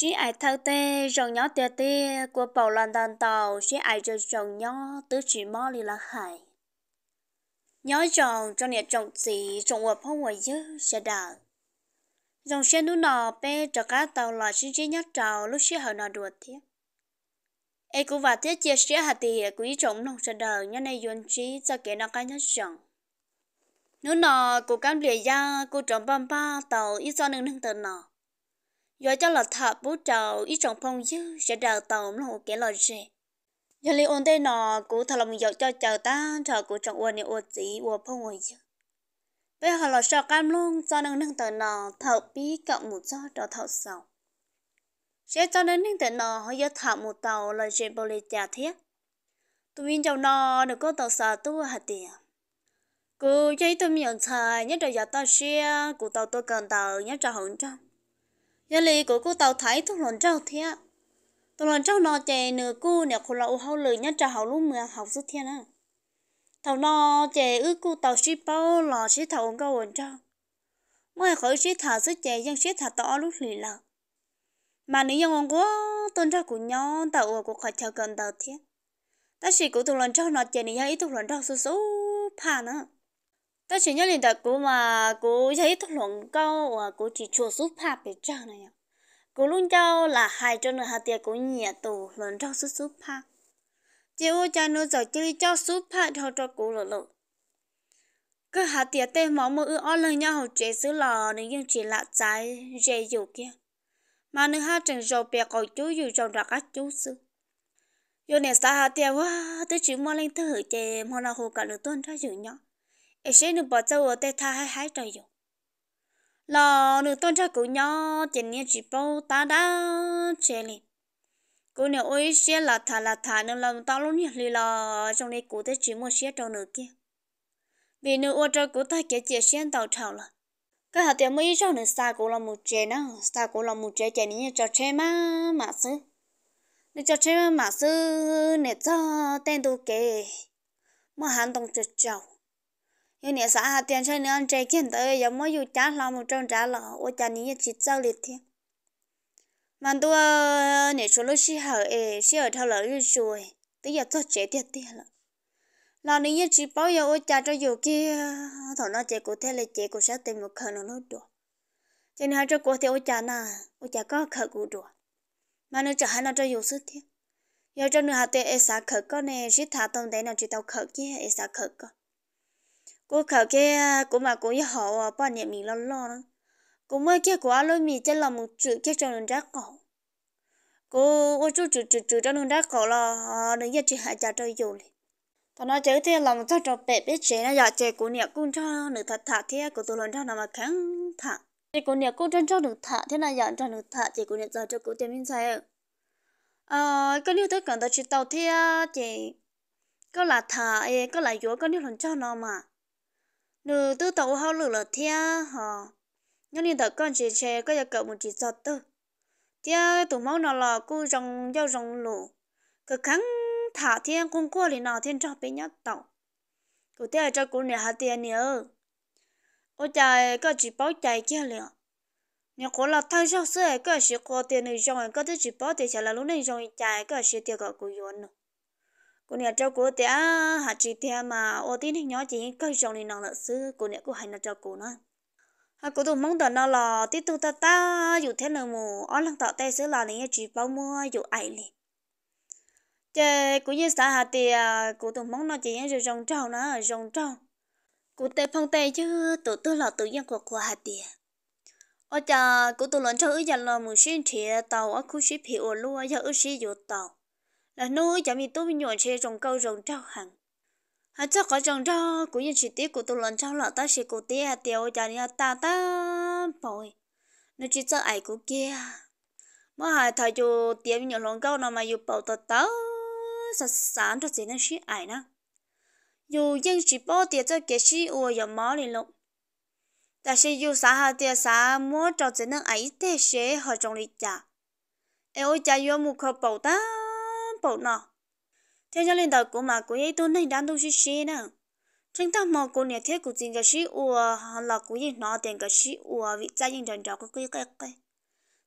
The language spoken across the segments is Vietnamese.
sĩ ai thâu tê rồng nhỏ tê tê của bầu lần đàn tàu sĩ ai cho rồng nhỏ tứ chỉ mò lì là hải nhỏ rồng cho nè trồng gì trồng ở phong ngoài dư sẽ đào dòng xe nu nọ bê cho cá tàu là sĩ chỉ nhát trào lúc sĩ hậu nọ đuột thiết ai cũng và thiết chia sẻ hạt tì quý trồng nông sẽ đào nhân này yun trí cho kẻ nào cái nhất chồng, nếu nọ cô cam lìa ra cô trồng băm ba tàu ít do nâng nâng tờ nào yo cho là thợ bố trầu ý trọng phong dư sẽ đào tàu mà hồ kể lời gì giờ li ôn đây nọ cú thà lòng yo cho chờ ta chờ cú trọng uôn này chỉ gì phong uôn dư bây giờ là sợ cam luôn cho nên nâng tờ nọ thợ bí cộng một cho cho thợ sầu sẽ cho nên nâng tờ nọ họ giờ thợ một tàu là gì bồ lì trả thiết tụi mình chồng nọ được có tàu sợ tu hạt tiền cú chơi tụi mình chồng nhất là giờ tao xe cú tàu tôi cần tàu nhất là hưởng trong giờ lì của cô tàu thấy tôi lộn trâu thế tôi lộn trâu nó chè nửa cô nè cô lậu hậu lời nhất trà hậu lúc mưa học rất thiên à tàu nó chè ư cô tàu ship bao lò ship thầu ông câu lộn trâu mỗi khởi ship thả sức chè nhưng ship thả to lúc lì là mà nếu như ông quá tôn trâu của nhau tàu ở của khỏi chào cần tàu thế ta chỉ của tôi lộn trâu nó chè này ít tôi lộn trâu số số pa nữa ta chỉ nhớ liền đặt cú mà cú thấy thất luận câu và cú chỉ chùa giúp phạt bị trăng này nhở cú luôn cho là hai cho nửa hạt tiền cú nhẹ tù lần trong giúp giúp phạt chỉ ô cha nữa giờ chỉ cho giúp phạt cho cho cú lộ lộ cứ hạt tiền tê máu mơ ư o lần nhau hậu chế xứ lò nên nhưng chỉ lạ trái dễ dù kia mà nửa hai chẳng rồi bè cậu chú dù trong đặc các chú sư Yo nè sa hạt tiền quá, tôi chỉ mua lên thử chế mua nào hồ cả lứa tuần cho dù nhỏ ai sẽ nụ bỏ châu ở đây tha hay hái trời rồi lò nụ tôn cho cụ nhỏ chỉ nhớ chỉ bao ta đã chơi liền cô nè ôi xe là thả là thả nên làm tao luôn nhỉ lì là trong này cụ thế chỉ một xe cho nữa kia vì nữ ô trâu cụ ta kia chỉ xe tàu thảo là cái hạt tiền mới trâu nữa xa cụ là một trẻ nó xa cụ là một trẻ trẻ nhỉ cho trẻ mà mà sư nên cho trẻ má mà sư nè cho tên tôi kể mà hắn đồng trực trâu 有年啥电车呢？这见得有没有家那么挣扎了？我家你也去找了天。蛮多你说了时候，哎，是二头老日说，哎，都要做这点点了。老你也只保佑我家这有个，头那结果太了，结果啥都没可能了多。今天这过天我家呢，我家刚可顾着，蛮多这还那这有事天，要这女孩对哎啥可搞呢？是他懂得那知道可给哎啥可搞。cô khảo cái à, cô mà cô họ à, bao nhà mình lo lo đó cô mới cái cô alo mình chỉ là một chữ cái cho nên đã cổ, cô ô chú chữ chữ chữ cho nên đã có là nên giờ chỉ hạ trả cho dù đi tao nói chữ thì là một thằng trò bé biết chế nó giờ chế cô nhà cô cho nữ thật thả thế cô tôi lần cho nó mà kháng thả chế cô niệm cũng chân cho nữ thả thế này giờ cho nữ thả chế cô nhà giờ cho cô tiền mình sai ờ cái điều tôi cần tôi chỉ tàu thế à, chế có là thả ấy có là yếu có điều lần cho nó mà nữ tư tàu hao lửa là thia hả nhân liên thật con chỉ chè có giờ cậu một chỉ giọt tư thia tụ máu nào là cô rồng giao rồng lũ cực kháng thả thiên cung qua thì nào thiên cho bé nhát tàu cụ thế cho cụ nè hạt tiền nhớ ôi trời có chỉ báo chạy kia liền nhà cô là thay rau sữa có chỉ có tiền này rồi có thể chỉ báo tiền trả là lúc này rồi chạy có chỉ tiền cả cụ yến nữa cô nè cháu cô té hạ chị thì mà ô tí này nhỏ chị cái dòng này nàng là sư cô nè cô hay là cháu cô nó hạ cô tụ mong đợi nó là tí tụ ta ta dù thế nào mù ở lăng tạo tay sứ là này chị bao mua dù ai lì chè cô như xã hạ thì cô tụ mong nó chị rồi dòng trâu nó dòng trâu cô tê phong tê chứ tụ tư là tự nhiên của của hạ thì ở chà cô tụ lớn cháu ư giờ là mù xin thì tàu ở khu ship hiệu lúa giờ ư xí dù tàu là nuôi chả mi tôi mi nhỏ chơi trồng câu rồng trao hàng à cho có trồng trao cũng như chỉ tiết của tôi lần trao là ta sẽ cổ tiếc à tiêu cho nhà ta ta bồi nó chỉ cho ai của kia mà hai thầy cho tiếc mi nhỏ lòng câu nào mà dù bảo tao tao sẵn sàng cho gì nó sẽ ai nữa dù dân chỉ bỏ tiền cho cái gì ủa giờ máu lên lộn ta sẽ dù xã hà tiền xã mua cho chỉ năng ấy thế sẽ họ trong lịch trả em ôi cha yêu mua khẩu bảo ta bộ nọ. Theo nhà lên đạo của mà của ấy tôi nên đang đâu chứ xe nè. Trên tao mò của nhà thế của chính cái sĩ ua là của gì nó tiền cái sĩ ua vị gia đình trần trọ của cái cái cái.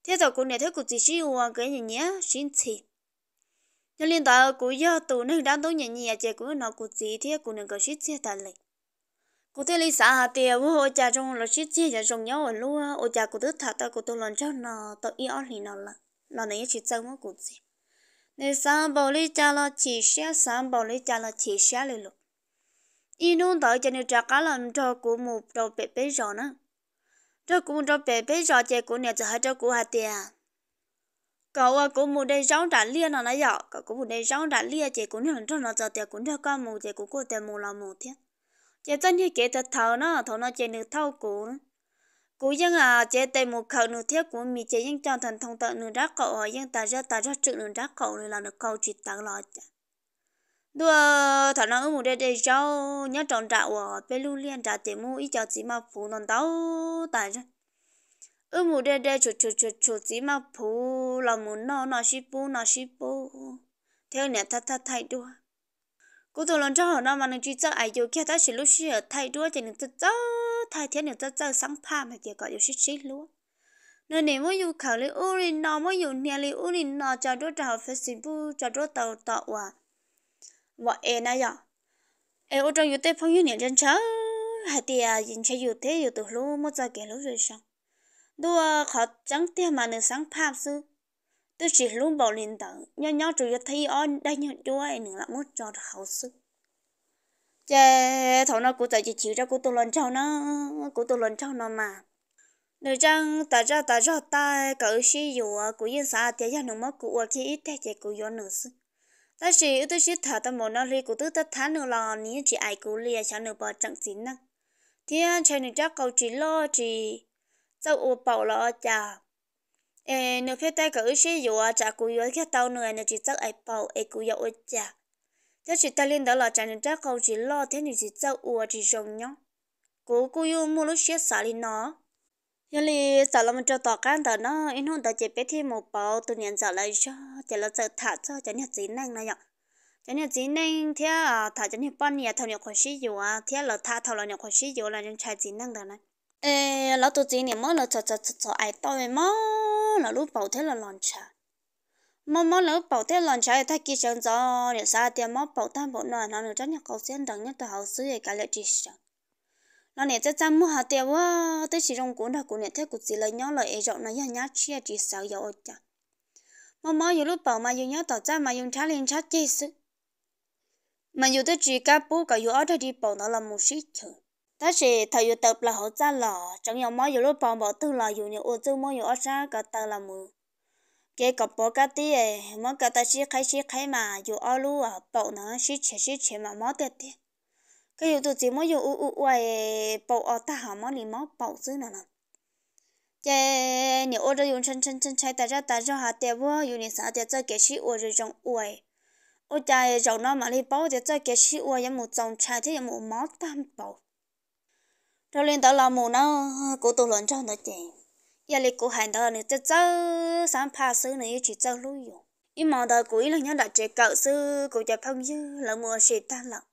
Thế tao của nhà thế của tiền sĩ ua cái gì nhé xin chỉ. Nhà lên đạo của giờ tụ nên đang đâu nhà nhà chơi của nó của gì thế của nhà cái sĩ chơi tài lệ. Cô thế lý xã hà tìa vô ô chà trong lò xí chia chà trong nhau ở lúa ô chà cô tứ thả ta cô tôi lần cho nó tôi yêu lì nó là nó này chỉ trông mất cuộc gì Nè sáng bảo lý cha lo chỉ xe sáng bảo lý cha lo chỉ xe lì lù. Y nông tới cho nè trả cá lần cho cụ mù đầu bể bể rõ nữa. Cho cụ mù đầu bể bể rò chè cụ nè cho hai cho cụ hạt tiền. Cậu à cụ mù đây rong đã lia nó nãy giờ, cậu cụ mù đây rong trả lia chè cụ nè lần cho nó cho tiền cụ cho con mù chè cụ cụ tiền mù là mù thế. Chè chân như kể thật thầu nó, thầu nó chè nửa thâu cụ nữa cú dân à chế tây một khẩu nửa thiết của mình, chế dân cho thành thông tận nửa rác cậu ở dân ta ra ta ra trực nửa rác cậu rồi là nửa câu chuyện ta lo chả đua thằng nó ở một đây đây cháu nhớ tròn đạo ở bên lưu liên trả tiền mua ít cho chỉ mà phụ non tao ta ra ở một đây đây chuột chuột chuột chuột chỉ mà phụ là muốn nó nó ship nó ship theo nè thật thật thay đua cô tôi lần cho họ nó mà nó chỉ cho ai yêu kia ta chỉ lúc xưa thay đua chỉ nên tự cháu thay thế nếu ta chơi sáng pha mà chỉ có yêu xích xích luôn nên nếu mà yêu cầu lấy urin nọ mà yêu nhà lấy urin nọ cho đứa trào phải xin bu cho đứa tàu tàu à và em này à em ở trong yêu tế phong yêu nhà chân chớ hay thì à nhìn chơi yêu tế yêu tụ luôn mà chơi kẻ lúc rồi xong đua khó trắng tiền mà nên sáng pha sư tôi chỉ luôn bảo liền tờ nhau nhau chủ yếu thấy on đây nhận đuôi nữa là muốn cho hậu sức chè thầu nó cũng tại chỉ chịu cho cô tôi lần sau nó cô tôi lần sau nó mà nếu chẳng ta ra ta ra ta cỡ sĩ dù của dân xã thì ra nó mất của khi ít thế thì của dân nữa ta sĩ tôi sĩ thà ta muốn nó đi của tôi ta thán nữa là ní chỉ ai của lìa chẳng nữa bỏ chẳng xin năng thì chơi nữa chắc cầu chỉ lo chỉ sau ô bảo lo chả nếu phía tay cỡ sĩ dù chả của dân cái tàu nữa nó chỉ chắc ai bảo ai của dân chả 这是他领导了战争战后是老天女是走我之中呢，姑姑又没了些啥哩呢。原来咱们这大干的呢，因为大姐别提某包多年早来着，这了这他这这年子能了呀，这年子能天啊，他这年半年头年快十九啊，天了他头了年快十九了，人才子能的呢。哎，老多子年么了，这这这这爱到的么，老路包天了乱吃。mò mò lỡ bảo thế lần trái thay kia chẳng rõ để sao thì mò bảo tan bộ nọ nó được rất nhiều câu xuyên đằng nhất từ hậu xứ để cả lệ chỉ chẳng nó nè chắc chắn mua hạt tiêu quá tới chỉ trong cuốn đã của nhà thế cũng chỉ lấy nhau lời rộng nói nhá chia chỉ sáu dầu chả mò mò dù lúc bảo mà dùng nhớ tỏ ra mà dùng trái liền trái chi sự mà dù tới chỉ cá bố cả dù ở đây đi bảo nó là một sĩ chữ ta chỉ thầy dù tập là hậu ra lò chẳng nhiều mò dù lúc bảo bảo tư là dùng nhiều ô tư mò dù ở ra cả ta là một cái cặp bố cái tí ấy mà cái ta chỉ khai chỉ khai mà dù ao lu à bộ nó chỉ chỉ chỉ chỉ mà mất tiền tiền cái dù tụi chỉ mới dù u u ấy bộ ở ta hả mà li mất bộ chứ nào nào chế nếu ở đây dùng chân chân chân chạy ta ra ta ra hạt tiền vô dùng những sản tiền cho cái gì ở đây trong uầy ở đây rồi nó mà đi bảo tiền cho cái gì uầy một dòng chạy thì một mất tam bộ rồi lên tới là mù nó cố tụ luận cho nó tiền giờ lịch cô hành đó nữa cho cháu sáng pa sư nữa chỉ cháu lưu dụng ý mong đợi của ý là nhớ đã trẻ cậu sư của cho phong dư là mua sĩ ta lặng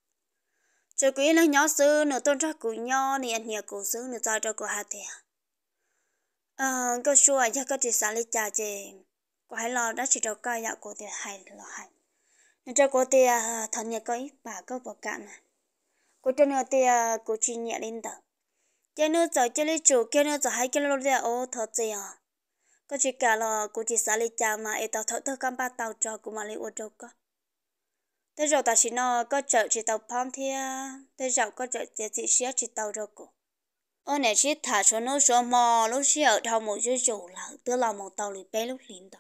cho quý là nhỏ sư nữa tôn ra của nhỏ này anh nhà của sư nữa cho cho của hà thế à ờ, có xua giờ có chỉ sáng lấy cha chị có hai lo đã chỉ cho coi dạo của thì hai lo hai nên cho cô thì thằng nhà có ít bà có bỏ cạn này cô cho nữa thì ờ, cô chỉ nhẹ lên tầng cho nên giờ cho lý chủ cho nên giờ hai cái lô ra ô thật gì à có chỉ cả là cô chỉ xả lý cha mà ấy tao thợ thợ cam ba tao cho cô mà lấy ô đâu có thế rồi ta chỉ nó có chợ chỉ tàu phong thì thế rồi có chợ chỉ chỉ xé chỉ tàu rồi cô ô này chỉ thả cho nó số mò lúc xí ở thâu một chú chủ là tức là một tàu lì bé lúc liền đó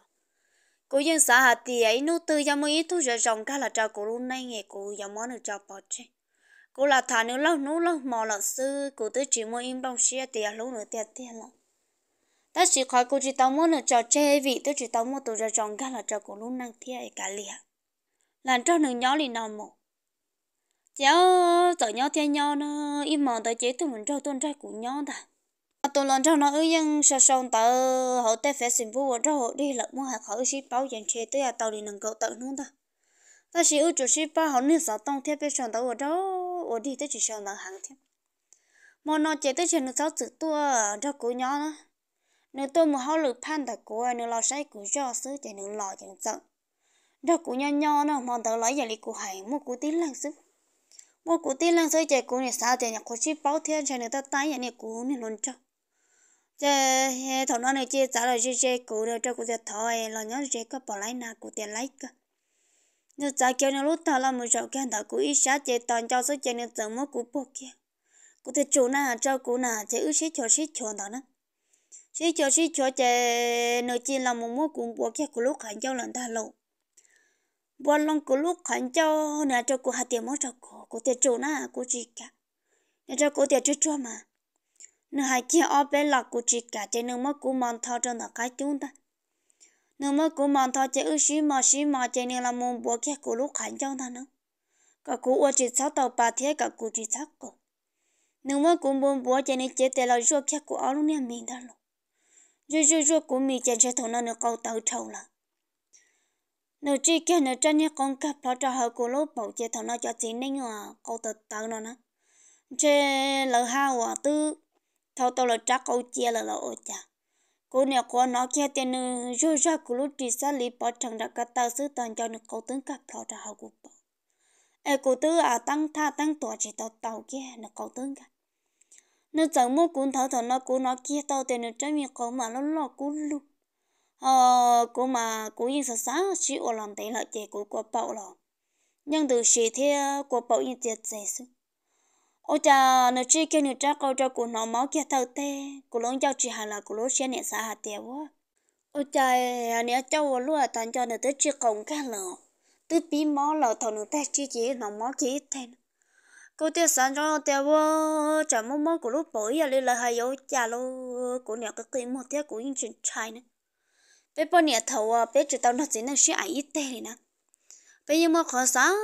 cô dân xã hà thì ấy nó tư cho ít thứ rồi rồng cả là cho cô lúc nay nghe cô dòng món được cho bỏ chơi cô là thà nếu lâu nú lâu mò là sư cô tới chỉ mua im bông xe tiền lúc nữa tiền tiền là ta chỉ khỏi cô chỉ tao mua nữa cho chê vị tôi chỉ tao mua tôi cho chồng cả là cho cô lúc năng thiệt cả liền. làm cho nương nhỏ lì nào mổ cháu tớ nhau theo nhau nó im mò tới chế tôi mình cho tôi trai của nhau ta tôi lần cho nó ư dân sao xong tớ hậu tê phải xin vua cho họ đi lợn mua hạt khẩu ship bảo dành chế tới à tàu đi nâng cậu tớ luôn ta ta chỉ ư chủ ship bao hậu nữa sao tông theo bên sàn tớ ở đó ổ đi tới chỉ sau nắng hàng thêm mà nó chạy tới chuyện nó cháu tự tua cho cú nhỏ nó nếu tôi mà hao lực pan đã cú nếu lo sai cú cho xứ chạy nếu lo chẳng sợ đó cô nhỏ nhỏ nó mong tao lấy giải đi cú hay một cú tí lần xứ một cú tí lần xứ chạy cô này sao chạy nhà cú chỉ bảo thiên chạy nếu ta tay nhà này cô này luôn cho chạy thằng nó này chơi trả lời chơi cô rồi cho cô chơi thôi lo nhớ chơi có bỏ lấy na cô tiền lấy cơ nếu trả kéo nó lúc thà là một chỗ cái đó cũng ít sát chế toàn cho số chế nó tưởng mất cũng bốc kia cũng thể chủ na cho cũng na chế ước xí cho xí cho đó nữa xí cho xí cho chế nó chỉ là một mối cũng bốc kia của lúc khánh cho lần ta lâu bữa lòng của lúc khánh cho nè cho cũng hạt tiền mất cho cô cũng thể chủ na cũng chỉ cả nè cho cũng thể cho cho mà nè hai kia ở bên lọ cũng chỉ cả chế nó mất cũng mòn thao cho nó cái chúng ta nếu mà cô mang thọ chế ư mà xí mà chế nên là muốn bỏ kia cô lúc khánh trong thằng nó cả cô ở chỉ sáu tàu bà thế cả cô chỉ sáu cô nếu mà cô muốn bỏ chế nên chế tê là ruột kia cô áo lúc nè mình thằng nó rồi rồi rồi cô mình chế chế thằng nó nó câu tàu trâu là nếu chỉ kia nếu chân nhà con cặp nó cho họ cô lúc bảo chế thằng nó cho chính nên à câu tàu tàu nó nè chế lỡ hao à tư thâu tàu là trắc câu chia là lỡ ôi chà cô nè cô nó kia tên ờ, rô ra cô lúc đi xa lì bỏ chẳng đã cả tao sư tàn cho nó cậu tướng cặp lọ ra hậu của bỏ ai cô tư à tăng tha tăng tỏa chỉ tao tàu kia nó cậu tướng cặp nó chẳng muốn cuốn thảo thảo nó cô nó kia tao tên nó trái miệng cậu mà nó lo cô lu ờ cô mà cô yên sáng sáng chỉ ô làm đấy lại chị cô cô bảo lọ nhưng từ sự thế ờ, cô bảo yên chết dễ xuống ô cha nó chỉ cái nó cha câu cho cô nó máu kia thâu tê cô lớn cháu chỉ hà là cô lớn xe nè xa hà tè quá ô cha nè cháu luôn thằng cho nó tới chỉ cổng cái lò tới bí máu lò thằng nó ta chỉ chỉ nó máu chỉ thế cô tiêu sản cho tiêu quá, chả mua máu cô lúc bối giờ lên là hay yếu chả lô cô nhà cái tiền một tiêu của yên chuyện trai nữa bé bao nhà thầu à bé chỉ tao nó chỉ năng suy ai ít tệ này nè bé nhưng mà khó sao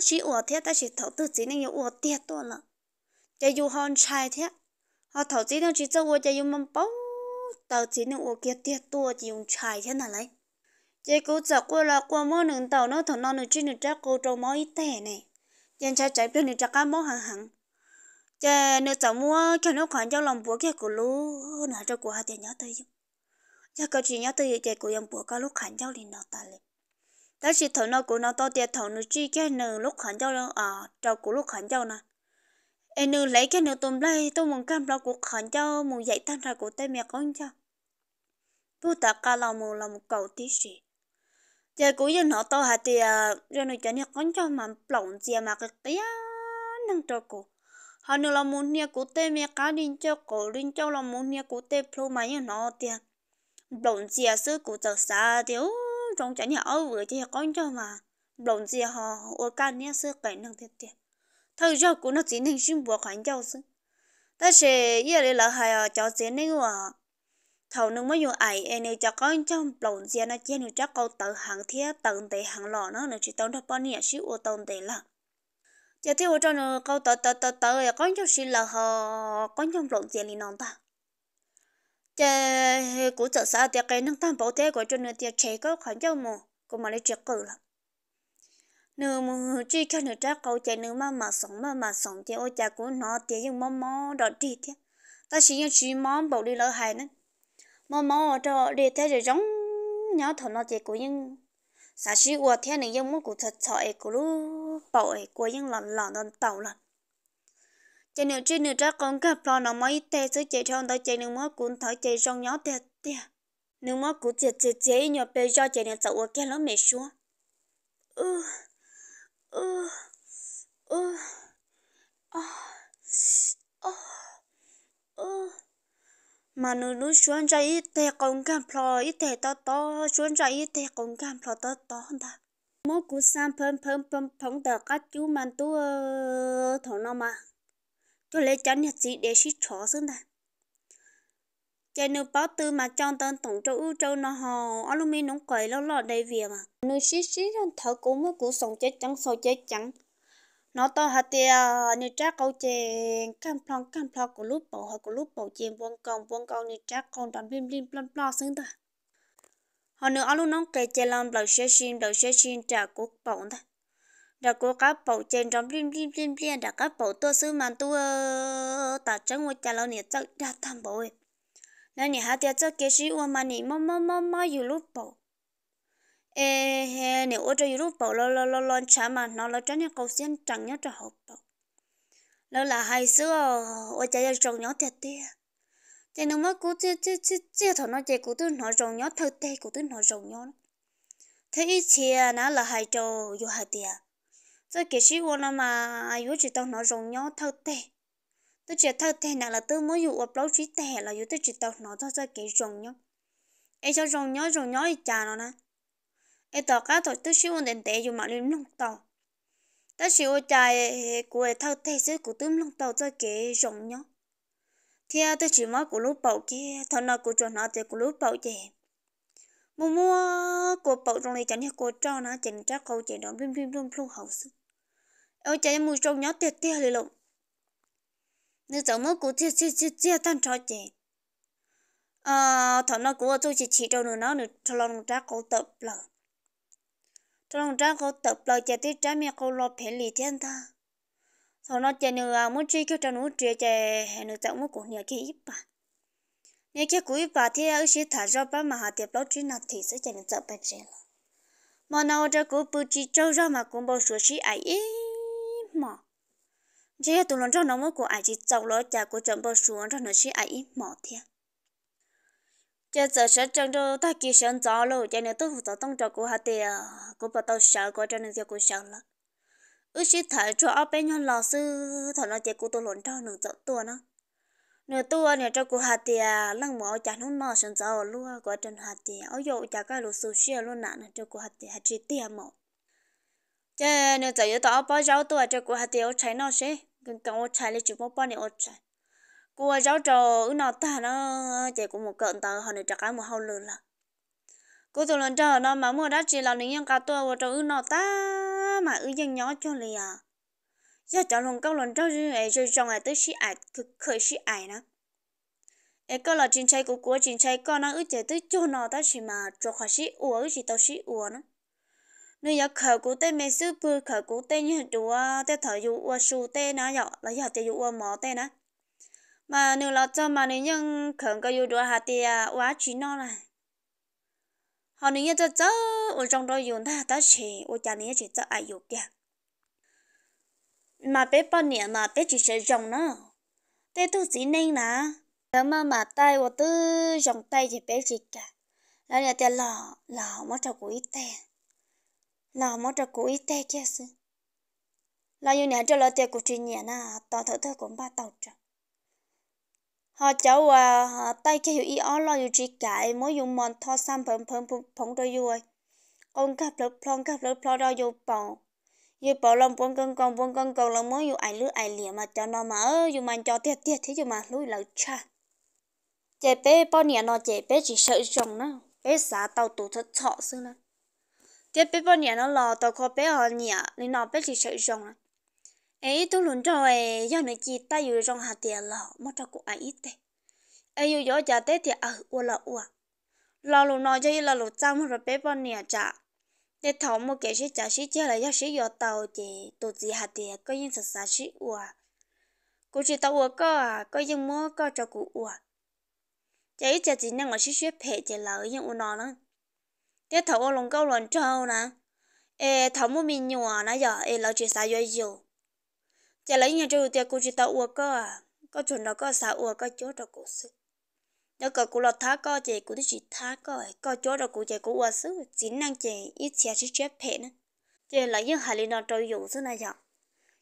chỉ uổng thế ta chỉ thầu tự chỉ năng yếu uổng tiền to là จะอยู่ฮอนชายเทะเขาเถาจีต้องจีเจ้าวัวจะอยู่มันป๊อเต่าจีนึงวัวเกียเตี้ยตัวจีอยู่ชายเทะนั่นเลยจะกูจะกูละกูเมื่อหนึ่งเต่าเนาะถนนหนึ่งจีหนึ่งจะกูจะมออีแต่เนี่ยยังใช้ใจเพื่อนหนึ่งจะก้ามอหังหังจะเนื้อจะมัวแค่นกขวานเจ้าลำบัวแค่กูรู้นะจะกูหาเตียนยอดตัวอยู่จะกูจียอดตัวจะกูยังบัวก็ลูกขวานเจ้าลินนอตาเลย但是头脑股脑到点头脑之间呢，六款叫人啊，照顾六款叫呢，em nữ lấy cái nữ tôm lấy tôi muốn cam lo cuộc khẩn cho muốn dạy tan ra của tay mẹ con cho tôi tạ ca lòng mù là một cầu tí gì giờ cuối như nó tôi hạt thì rồi nó cho nhạc con cho mà lỏng gì mà cái tía năng cho cổ, họ nữa là muốn nhà của tê mẹ cá đinh cho cổ đinh cho là muốn nhà của tê pro mà như nó thì lỏng gì sư của giờ xa thì trong chẳng nhà ở vừa thì con cho mà lỏng gì họ ở can nhà sư cái năng thiệt thiệt thâu rau cũng nó chỉ nên xin bỏ khoản cháu xứ ta sẽ giờ lấy lỡ hay à cho dễ nên à thầu nương mới dùng ải em nếu cho con trong lồng dê nó chơi nếu cháu câu tự hàng thiết tự tệ hàng lọ nó nó chỉ tốn thập bao nhiêu xíu ô tốn tệ là giờ thì ô cho nó câu tự tự tự tự à con cháu xin là họ con trong lồng dê liền nón ta giờ của chợ xã tiệc cái nâng tam bảo thế của cho nó tiệc chế có khoản cháu mồ cũng mà lấy chuyện cử lắm nếu mà chỉ cho nó trả câu chạy nếu mà mà sống mà mà sống thì ôi cha của nó thì nhưng mà mò đó đi thế ta chỉ những chỉ món bảo đi lỡ hại nữa mà mò cho để thế rồi giống nhau thằng nó chạy của nhưng xã sĩ ua thế này nhưng mà của thật sợ ấy của lúc bảo ấy của nhưng lòn lòn đòn tàu lòn chạy nếu chỉ nếu trả con gặp lo nó mới thế chứ chạy trong đó chạy nếu mà cũng thấy chạy giống nhau thế thế nếu mà cũng chạy chạy chạy nhỏ bây giờ chạy nếu tàu ua kia nó mệt xuống ừ ơ ơ ơ à, ơ à, ơ mà nữ nữ xuân trái ít thế công cảm phò ít thế to to xuân trái ít thế công cảm phò to to ta mỗi cú sam phơm phơm phơm phóng tờ các chú mang tu ờ, thằng nó mà cho lấy chán nhật gì để xích chó xuống ta giờ nếu bảo tư mà trong tên tổng châu ưu châu nó hò alumin nóng quẩy lâu lọ đầy việc mà nếu xí xí thằng thở cũ mới cũ sống chết trắng sầu chết trắng nó to hạt tia nếu trác câu chèn cam plong cam plong của lúc bầu hoặc của lúc bầu chèn buông còng buông còng nếu trác con đòn bim bim plong plong xứng ta họ nếu alu nóng kề chè làm đầu xe xin đầu xe xin trả cuộc bầu ta đã cố cá bầu chèn trong bim bim bim bim đã cá bầu tôi xứ màn tôi ta trắng ngồi chả lâu nè chắc đã tam bầu ấy 那你还得做给是我嘛？你么么么么有路跑？诶嘿，你我这有路跑，咯咯咯咯，吃嘛，那了真要高兴，真要这好跑。nó là hay xưa ôi chạy trồng nhỏ thiệt tia chạy nó mới cú chia chia chia chia thằng nó chạy cú tôi nó trồng nhỏ thật tê cú tôi nó trồng nhỏ thế ít chia nó là hay trâu dù hay tia rồi kể sĩ của nó mà ai chỉ trồng nhỏ thật tê tôi chỉ thâu thế nào là tôi muốn dùng một lối trí thế là dùng tôi chỉ tạo nó thôi ra kỹ rồng nhá ấy cho rồng nhớ rồng nhớ thì chả nó nè ấy tạo cá tao tôi siêu đến tệ dụ mà lên lông tàu ta siêu chả của thâu thế sẽ của tôi lông tàu ra kỹ rồng nhá thì tôi chỉ mới của lúc bầu kia thằng nào của cho nào thì của lúc bầu gì mua mua của bầu trong này chẳng nhớ của cho nó chẳng chắc câu chỉ đón phim phim luôn luôn hậu sự ôi chả mua trong nhớ tuyệt tiệt lì lộn 你怎么估计这这这单朝姐？啊，他那估就是其中的那里，他那弄扎狗得了，他弄扎狗得了，这对咱们狗老赔里天他，他那这呢啊，我追求着我追着，还能怎么过年去一把？你去过一把天，有些他说把马哈的老追那提是这能怎么着了？mà nào cho cô bự chỉ cho ra mà cũng bao số sĩ ấy mà chỉ là tụi nó cho nó mới của ai chỉ chọc lỡ chả của chậm bao xuống cho nó chỉ ai mỏ thiệt giờ giờ sẽ chẳng đâu ta kỳ sáng cho lô giờ này tôi hụt tông cho của hà tiệt của bà tao sợ của cho nên giờ của sợ lắm ước chỉ thấy cho ở bên nhau lò sư thằng nó chỉ của tôi lần cho nó giật tua nó nửa tua nửa cho của hà tiệt lăng mỏ chả nó nó sáng gió luôn của trên hà tiệt ở dụ chả cái lô sư xia luôn nạn cho của hạt tiệt hạt chỉ tiệt mỏ chứ nếu giờ yếu tao bao rau tôi cho cô hạt tiêu trái nó sẽ gần cần ô trái lấy chụp một bao này ô trái cô rau trò ứ nó ta nó chỉ cũng một cận tao họ này chắc cái một hậu lừa là cô tụi lần trò nó mà mua đã chỉ là những nhân cá tôi ô trò ứ nó ta mà ứ dân nhỏ cho liền à giờ cháu luôn câu lần trò gì ấy rồi trong này tới xí ải cực khởi xí ải nữa ấy có là chính trái của của chính trái con nó ứ chỉ tới chỗ nó ta chỉ mà cho khỏi xí uống chỉ tao xí uống nữa nếu giờ khờ cụ tê mẹ sư bự khờ cụ tê như chủ à tê thở dụ à su tê nó giờ là giờ tê dụ à mỏ tê nó mà nếu là cho mà nếu nhân khẩn cái dụ đồ hạt tê à quá chỉ nó này họ nếu như cho cho ở trong đó dùng ta ta chỉ ở nhà nếu chỉ cho ai dùng kìa mà bé bao nhiêu mà bé chỉ sẽ dùng nó tê tu chỉ nên nè nếu mà mà tay ở tư dùng tay thì bé chỉ cả là nhà tê lò lò mất cho của ít tiền nào mà cho cô ít tê kia sư là như nhà cho lo tiền của chị nhẹ na tao thở thở cũng ba tàu chẳng họ cháu à tay kia hiểu ý ó lo dù chỉ cãi mỗi dùng mòn tho sam phồng phồng phồng phồng đôi vui ông cặp lớp plong cặp lớp plong đôi dù bỏng dù bỏng lòng buông cân còn buông cân còn lòng mỗi dù ảnh lứa ảnh lìa mà cho nó mà ơ dù mà cho tiệt tiệt thế dù mà lùi lỡ cha chế bé bao nhiêu nó chế bé chỉ sợ chồng nó bé xả tàu tủ thật thọ xưa nó thế bé bao nhiêu nó lò tàu khó bé họ nên nó bé chỉ sợ rong ấy tôi luôn cho ấy do nữa chị ta yêu rong hạt tiền lò cho cô ấy ít ấy yêu gió chả thì à ua là ua lò cho là lù trăm rồi bé bao nhiêu chả để thảo một cái sĩ chả sĩ chơi là do sĩ yêu thì tổ gì hạt tiền có những sự xa sĩ ua cô chỉ tàu có những mua có cho cô chỉ chỉ chỉ năng ở sĩ sĩ phê chỉ là ở những thế thầu ô lồng câu lần trâu nè ê thầu mua mình nhỏ nè giờ ê lão chỉ xài dây dù chả lấy nhà trâu tiệc cô chỉ tao uo cơ à có chuẩn đó có xài uo có chốt đó cổ sự nhớ cờ cô lọt thá co chị cô thích chỉ thá co co chốt đó cô chị cô uo xí, chỉ năng chị ít xe chỉ chép phe nữa chị lấy những hà lý nó trâu dù xí này giờ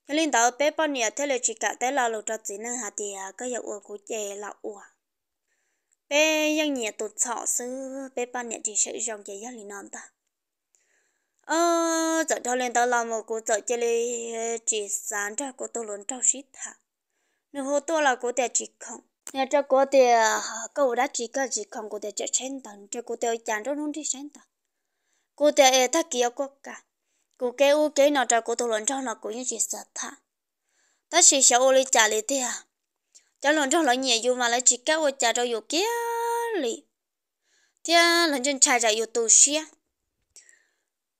cho nên tao bé bao nhiêu thế là chỉ cả té là lột cho chính năng hà tiền cái giờ uo cô chị là uo bé dân nhà tụt sọ sư bé ba nhà chỉ sẽ rong dây dân lì non ta ờ giờ cho lên tao làm một cô chợ chơi lì ờ, chỉ sáng ra cô tôi luôn trao xít thả nếu hồ tôi là cô để chỉ không nhà cho cô để cậu đã chỉ có chỉ không cô để chơi sen tần cho cô để chán rồi luôn đi sen tần cô để ờ, thắc kia cô cả cô kêu kêu nào cho cô tôi luôn trao là cô như chỉ sợ thả ta chỉ sợ ô lì trả lì thế à cho lần cho lần nhẹ dù mà lại chỉ cái ô chả đâu dù kia lì tia lần chân chả chạy dù tù xia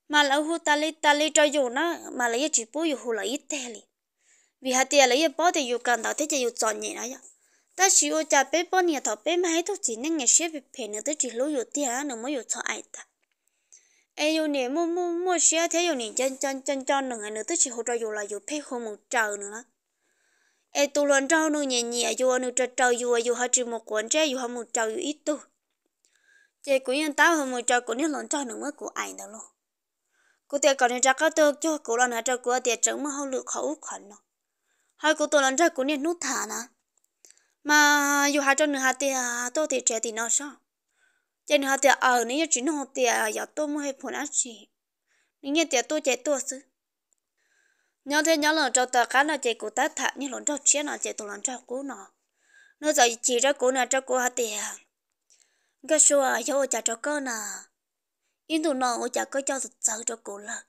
mà lại hú ta lì ta lì cho dù nó mà lại chỉ bố dù hú lại ít tè lì vì hạt tia lại bó thì dù cần tạo thế chỉ dù chọn nhẹ đó ta chỉ ô chả bé bó nhẹ thọ bé mà hết thuốc chỉ nên nghe xếp bị phèn nữa tới chỉ lối dù tia nó mới dù chọn ai ta ai dù nè mua mua mua xia thế dù nè chân chân chân cho nữa nữa tới chỉ hỗ trợ dù là dù phê không một trời nữa e tu lon trâu nu nhẹ nhẹ dù nu trâu trâu dù dù họ chỉ một cuốn tre dù họ một trâu dù ít tu Chế cũng yên tao hơn một trâu cũng như lon trâu nữa mới của ai đó luôn cô tiệt còn nên ra cao tơ cho cô lon hả trâu của tiệt trứng mà không được khẩu khẩn nó hai cô tu lon trâu cũng nên nút thả nè mà dù hai trâu nữa hả tiệt tôi thì trẻ thì nó sao Chế nữa hả tiệt ở ờ, nếu như chỉ nó tiệt ờ, giờ tôi mua hết phần ăn gì nếu như tiệt tôi chạy tôi xứ nhớ thế nhớ lần cho ta cá nào chạy cụ tát thả như lần cho chiến nào chạy tụ lần cho cú nó nó giờ chỉ ra cú nào cho cú hạt tiền cái số à yo trả cho cơ nà in tụ nó ô trả cơ cho sợ cho cú là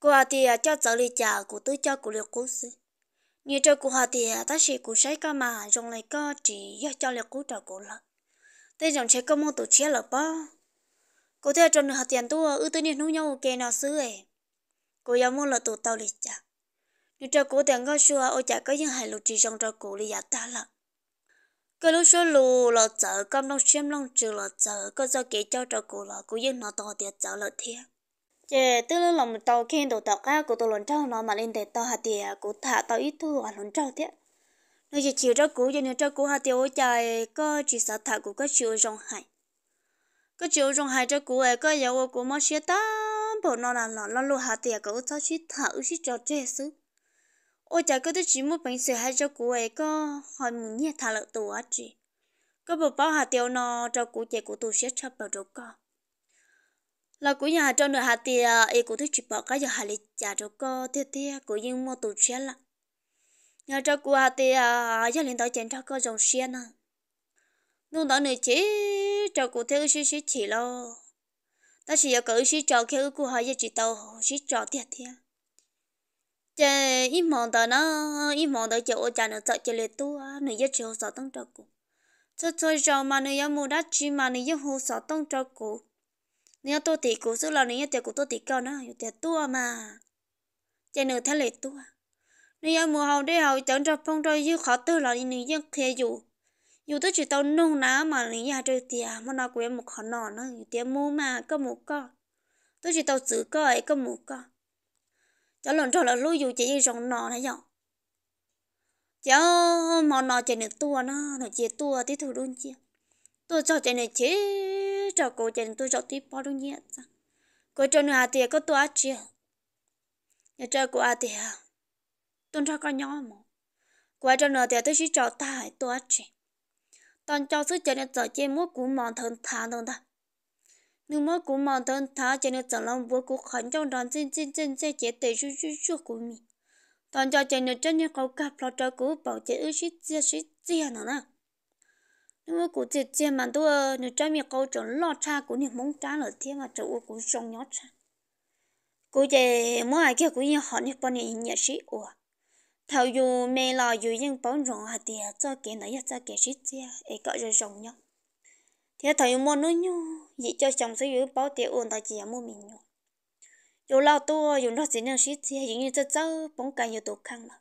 cú hạt tiền cho sợ đi trả cú tới cho cú liệu cú xí như cho cú hạt tiền ta sẽ cú sấy cơ mà dùng lại cơ chỉ do cho liệu cú trả cú là thế dòng sẽ cơ mua tụ chiến là bao cụ theo cho nửa hạt tiền tu ư tới niên hú nhau kê nào xứ ấy cô giáo muốn là tụ tao lì chả như cho cô tiền có xua ô chả có những hai lục chỉ trong cho cô lì giả ta là cái lúc xưa lù là chở cam đông xem long trừ là chở có do kể cho cho cô là cô dân nó to tiền chở là thiệt chè tức là lòng tàu khen đồ tàu cá của tôi lần trâu nó mà lên để tàu hạt tiền của thả tàu ít thu à lần trâu thiệt nếu chỉ chịu cho cũ cho nếu cho cũ hạt tiền ô chài có chỉ sợ thả của có chịu rong hại có chịu rong hại cho cũ ấy có dấu của mất xe ta bộ nó là nó nó lô hạ tiền cậu cháu chỉ thảo chỉ cho trẻ sư ôi chả cái tới chỉ một bánh sữa hay cho cô ấy có hỏi muốn nhẹ thả lợi tù á chị có bộ bao hạt tiêu nó cho cô trẻ của tù sẽ chấp bảo đâu có là của nhà cho nửa hạt tiền ấy cũng thích chỉ bảo cái giờ hạ lịch trả cho cô thế thế của nhưng mua tù sẽ là nhà cho cô hạt tiền giờ lên tới chén cho cô dòng xe nè lúc đó nữa chế cho cô theo sư sư chỉ lo ta chỉ có cái sĩ trò kia của họ chỉ tàu sĩ trò tiệt thiệt chè ít mòn đó nó ít mòn đó chè ô chả nó sợ chè liệt nhất chè hồ sợ tông trò cụ cho cho mà nó yêu mua đắt chi mà nó yêu hồ sợ tông trò cụ nếu tôi thì cụ sức là nếu tiền của tôi thì mà chè nó thế liệt tu nếu yêu mua hầu đây phong trò yêu khó tư là nếu yêu kia dù dù tới chỉ tao nung ná mà lý nhà chơi tiền mà nó quên một khó nọ nó dù mua mà có một co tới chỉ tao giữ co ấy có một co cháu lần trò là lui dù chỉ nọ này dọn cháu mà nọ chạy được tua nó nó chỉ tua tí thử đun chia tôi cho chạy được chế cho cô chạy tôi cho tí bao đun nhiệt sao cô cho nữa thì có tua chia nhà chơi của thì tôi cho con nhỏ mà cô cho nữa thì tôi chỉ cho ta tua chia 当教师教练早见摸骨盲疼疼疼的，你摸骨盲疼疼教练怎能摸骨很正常，正正正正也得去去去骨米。当教教练真正好看，跑着骨保健有些这些这样的呢。你摸骨这这蛮多，你真面高整老差骨你蒙扎了天嘛，这我骨上鸟差。估计摸爱看骨也好，你帮你也是我。thầu dù mẹ lo dù dân bỏ rộng hạt thì cho kẻ nãy à, cho kẻ xít chia ấy gọi rồi rộng nhau thế thầu dù mua nó nhau dị cho chồng sẽ giữ bỏ tiền ổn tại chỉ mua mình nhau dù lao tua dù nó chỉ năng xít chia dường như cho cháu bóng cài nhiều tổ khăn là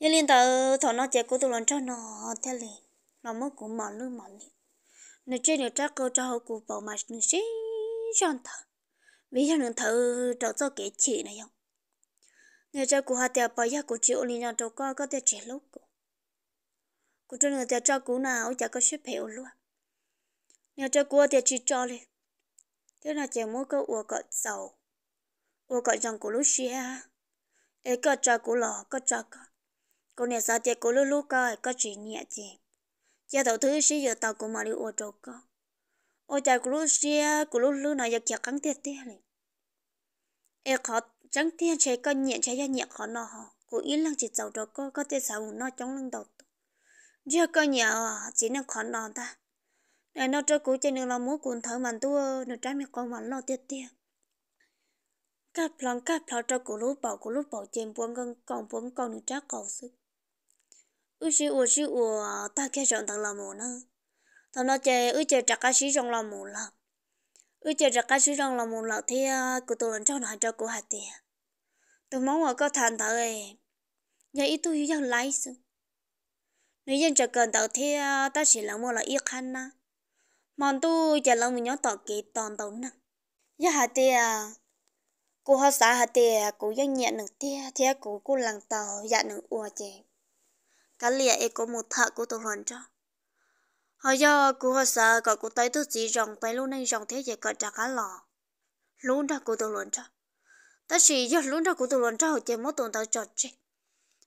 giờ liên tờ thọ nó chạy cố tụ lần cho nó theo liền nó mất cũng mỏ lư mỏ liền nếu chơi nếu trắc câu cho hậu cụ bảo mà nó xin chọn thở vì cho nó thở cho cho kẻ chị này không Nhà cha của họ tiệt bảo ya của chị ôn nhà trâu có có tiệt trẻ lúc của. Của trên người tiệt cho cũ nào chả có xếp hiểu luôn. Nhà cha của tiệt chỉ cho đi. Thế là chả mua cái uo cọ dầu. Uo cọ dòng của lúc xia. Ê có cha của lò có cha có. Cô nhà sao tiệt của lúc lúc coi có chỉ nhẹ gì. Cha đầu thứ xí giờ tàu của mà đi uo trâu có. Ôi cha của lúc xia của lúc lúc nào giờ kia cắn tiệt tiệt này e khó chẳng thiên chế có nhẹ chế ra nhẹ khó nọ họ cố ý lăng chỉ giàu đó có có thể giàu nó chống lưng đầu chưa có nhẹ chỉ nên khó nọ ta này nó cho cú chơi nên là muốn cuốn thở mình tua nó trái mình con mình lo tiệt tiệt các plon các plon cho cú lúc bảo cú lúc bảo chém buông con còn buông con nữa trái cầu sức ư sĩ ủa sĩ ủa ta kia chọn thằng là mồ nữa thằng nó chơi ư chơi chặt cái sĩ trong là mồ lắm ư chờ ra cái sư rằng là một lão thế ờ, của tôi lần sau hỏi cho cô hạt tiền tôi mong ở có thành thở ấy giờ ít tôi yêu lái sư nếu dân chờ cần tàu thế ờ, ta chỉ là một là yêu khăn na mòn tu chờ là mình nhớ tỏ kỹ toàn tàu nè giờ hạt tiền cô họ xã hạt tiền cô dân nhẹ nửa tiền thế cô cô lần tàu dạ nửa uo chè cá lìa ấy có một thợ của tôi lần cho họ do cô họ sợ cậu cô tới tôi chỉ rồng tới luôn nên rồng thế giờ cậu trả cá lò luôn ra cô tự luận cho ta chỉ giờ luôn ra cô tự luận cho họ chơi mất tuần tới trò chơi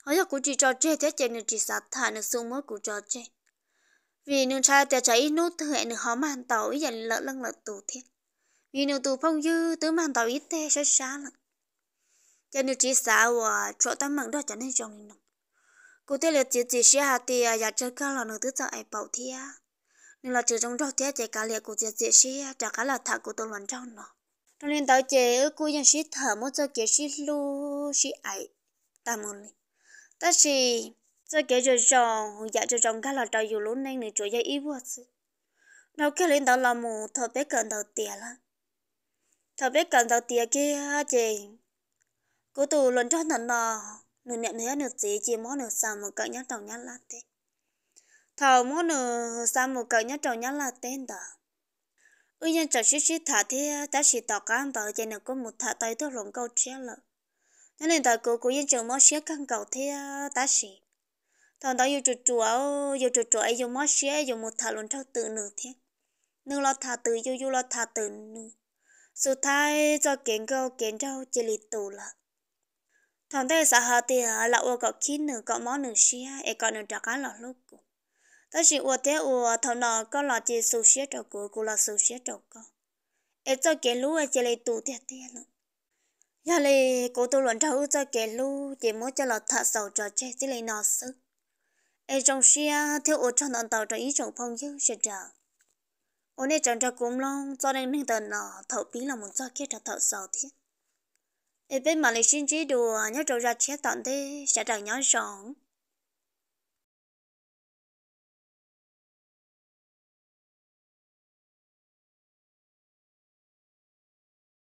họ do cô chỉ trò chơi thế chơi nên chỉ sát thả nên xuống mất cô trò chơi vì nên cha ta chạy nút thứ hệ nên họ mang tàu ý dành lỡ lăng lỡ tù thiệt vì nếu tù phong dư tứ mang tàu ít tê sẽ xa lận cho nên chỉ xa và chỗ tắm mạng đó cho nên trong nên cô thể là chỉ chỉ xe hạt à, giờ dạ chơi cá là nữ tứ giờ ai bảo thiệt nên là chỉ trong đó thế chỉ cả liệt của chị sĩ trả cả là thà của tôi luận trong nó trong nên tới chị ở cuối nhân sĩ thở một cho chị sĩ lu sĩ ấy ta muốn đi ta chỉ cho chị rồi tròn hồi dạ cho tròn cả là trời dù lúc nên người chủ gia ý vô sự đâu cái lên đó là một thợ bé cần đầu tiền là thợ bé cần đầu tiền kia chị cô tù luận cho thằng nó nửa niệm nữa nửa gì chỉ món nửa sàm một cỡ nhát đầu nhát lát thế thảo muốn nửa sao một cậu nhớ trầu nhớ là tên đó ư nhân trầu xíu xíu thả thế ta chỉ tỏ cám bảo chạy nào có một thả tay thuốc lồng câu chết lợ nên là tại cô cô nhân trầu mất xíu căn cầu thế ta chỉ thằng đó yêu chuột chuột yêu chuột chuột yêu mất xí yêu một thả lồng trâu tự nửa thế nửa lo thả tự yêu yêu lo thả tự nửa sự thay cho kiến câu kiến trâu chỉ lì tù lợ thằng đây xã hội thì à, là ô cậu khí nửa cậu món nửa xíu, e cậu nửa trả cá lọ lúc là là cho cho cho nhà có luận 但是我爹我头脑搞了些手写照顾，顾了手写照顾，一早给路啊，这里多点点了。要嘞，古多轮头在给路，也莫叫了他手着这这里闹事。ai trong xe thiếu ô trong đàn tàu trong ý trong phong dư sẽ trả ô này chẳng cho cũng lông cho nên nên tần nọ thầu bí là muốn cho kia trả thầu sầu thiết ai bên mà lấy xin chỉ đùa nhớ trâu ra chết tận thế xe trả nhớ sống